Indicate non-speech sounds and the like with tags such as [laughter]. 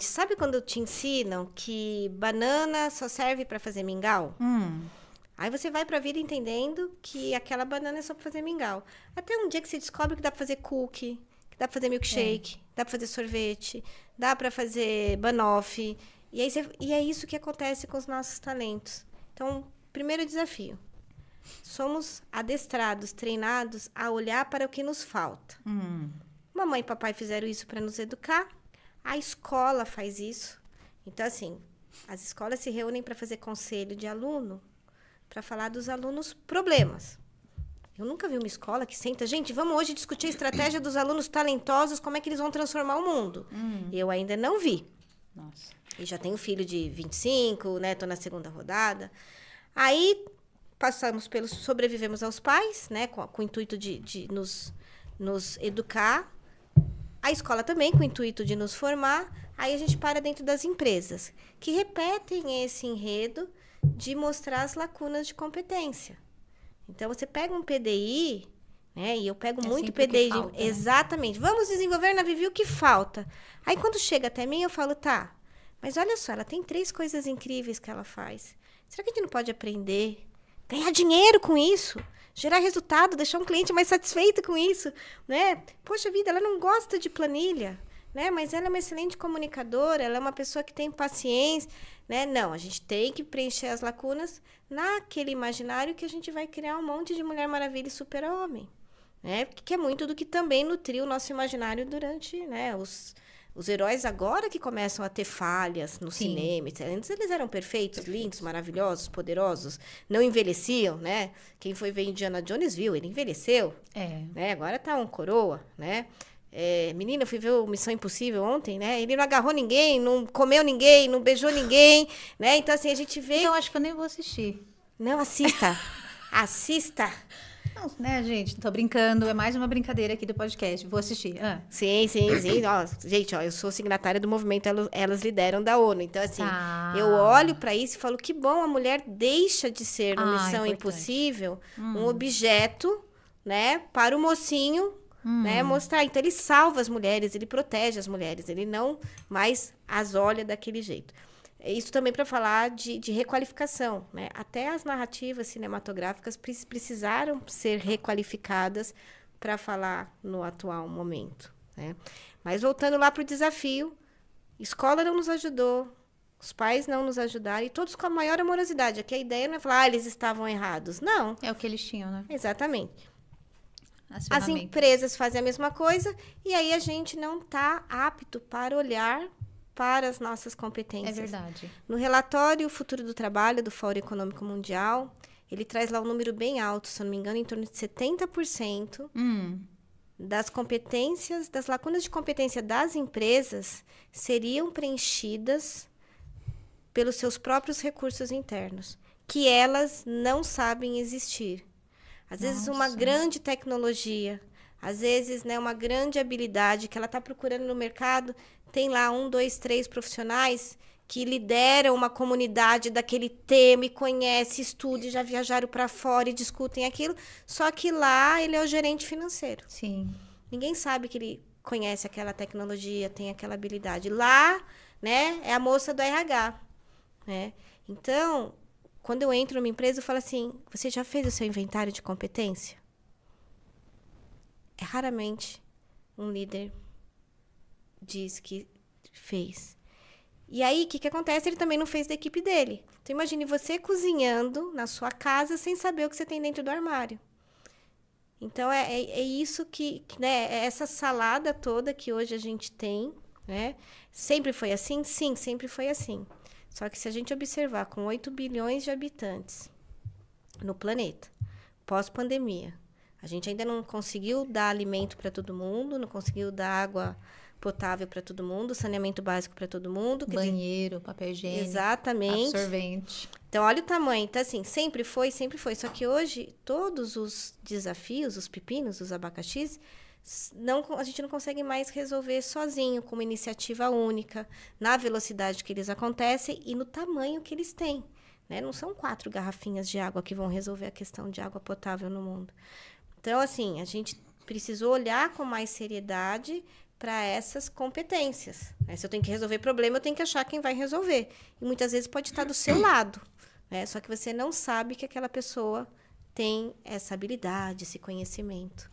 Sabe quando te ensinam que banana só serve para fazer mingau? Hum. Aí você vai pra vida entendendo que aquela banana é só pra fazer mingau. Até um dia que você descobre que dá pra fazer cookie, que dá pra fazer milkshake, é. dá pra fazer sorvete, dá pra fazer banoffee. E, aí você, e é isso que acontece com os nossos talentos. Então, primeiro desafio. Somos adestrados, treinados a olhar para o que nos falta. Hum. Mamãe e papai fizeram isso para nos educar a escola faz isso. Então, assim, as escolas se reúnem para fazer conselho de aluno, para falar dos alunos problemas. Eu nunca vi uma escola que senta, gente, vamos hoje discutir a estratégia dos alunos talentosos, como é que eles vão transformar o mundo. Hum. Eu ainda não vi. Nossa. E já tenho filho de 25, né? Tô na segunda rodada. Aí passamos pelos sobrevivemos aos pais, né? Com, com o intuito de, de nos, nos educar. A escola também, com o intuito de nos formar, aí a gente para dentro das empresas, que repetem esse enredo de mostrar as lacunas de competência. Então, você pega um PDI, né? E eu pego é muito PDI. Falta, né? Exatamente. Vamos desenvolver na Vivi o que falta. Aí, quando chega até mim, eu falo, tá, mas olha só, ela tem três coisas incríveis que ela faz. Será que a gente não pode aprender? Ganhar dinheiro com isso? gerar resultado, deixar um cliente mais satisfeito com isso, né? Poxa vida, ela não gosta de planilha, né? Mas ela é uma excelente comunicadora, ela é uma pessoa que tem paciência, né? Não, a gente tem que preencher as lacunas naquele imaginário que a gente vai criar um monte de Mulher Maravilha e Super-Homem, né? Que é muito do que também nutriu o nosso imaginário durante, né, os os heróis agora que começam a ter falhas no Sim. cinema, antes eles eram perfeitos, lindos, maravilhosos, poderosos, não envelheciam, né? Quem foi ver Indiana Jones viu, ele envelheceu, é. né? Agora tá um coroa, né? É, menina, eu fui ver o Missão Impossível ontem, né? Ele não agarrou ninguém, não comeu ninguém, não beijou ninguém, né? Então, assim, a gente vê... Eu então, acho que eu nem vou assistir. Não, assista. [laughs] assista. Não, né, gente? tô brincando. É mais uma brincadeira aqui do podcast. Vou assistir. Ah. Sim, sim, sim. ó, gente, ó, eu sou signatária do movimento Elas Lideram da ONU. Então, assim, tá. eu olho para isso e falo que bom, a mulher deixa de ser uma ah, missão importante. impossível, hum. um objeto, né, para o mocinho né, Hum. Né, mostrar. Então, ele salva as mulheres, ele protege as mulheres, ele não mais as olha daquele jeito. Isso também para falar de, de requalificação. Né? Até as narrativas cinematográficas precisaram ser requalificadas para falar no atual momento. Né? Mas voltando lá para o desafio, escola não nos ajudou, os pais não nos ajudaram, e todos com a maior amorosidade. Aqui a ideia não é falar, ah, eles estavam errados. Não. É o que eles tinham, né? Exatamente. As, As empresas fazem a mesma coisa, e aí a gente não está apto para olhar para as nossas competências. É verdade. No relatório Futuro do Trabalho do Fórum Econômico Mundial, ele traz lá um número bem alto, se eu não me engano, em torno de 70% hum. das competências, das lacunas de competência das empresas seriam preenchidas pelos seus próprios recursos internos, que elas não sabem existir. Às Nossa. vezes, uma grande tecnologia, às vezes, né, uma grande habilidade que ela está procurando no mercado, tem lá um, dois, três profissionais que lideram uma comunidade daquele tema e conhece, estuda, e já viajaram para fora e discutem aquilo, só que lá ele é o gerente financeiro. Sim. Ninguém sabe que ele conhece aquela tecnologia, tem aquela habilidade. Lá, né, é a moça do RH, né? Então, quando eu entro numa empresa, eu falo assim: "Você já fez o seu inventário de competência?" raramente um líder diz que fez. E aí, o que, que acontece? Ele também não fez da equipe dele. Então, imagine você cozinhando na sua casa sem saber o que você tem dentro do armário. Então, é, é, é isso que, né, é essa salada toda que hoje a gente tem, né? Sempre foi assim? Sim, sempre foi assim. Só que se a gente observar com 8 bilhões de habitantes no planeta, pós-pandemia, a gente ainda não conseguiu dar alimento para todo mundo, não conseguiu dar água potável para todo mundo, saneamento básico para todo mundo. Banheiro, dizer... papel higiênico. Exatamente. Absorvente. Então, olha o tamanho. Então, assim, sempre foi, sempre foi. Só que hoje, todos os desafios, os pepinos, os abacaxis, não, a gente não consegue mais resolver sozinho, com uma iniciativa única, na velocidade que eles acontecem e no tamanho que eles têm. Né? Não são quatro garrafinhas de água que vão resolver a questão de água potável no mundo. Então, assim, a gente precisou olhar com mais seriedade para essas competências. Né? Se eu tenho que resolver problema, eu tenho que achar quem vai resolver. E muitas vezes pode estar do seu lado, né? só que você não sabe que aquela pessoa tem essa habilidade, esse conhecimento.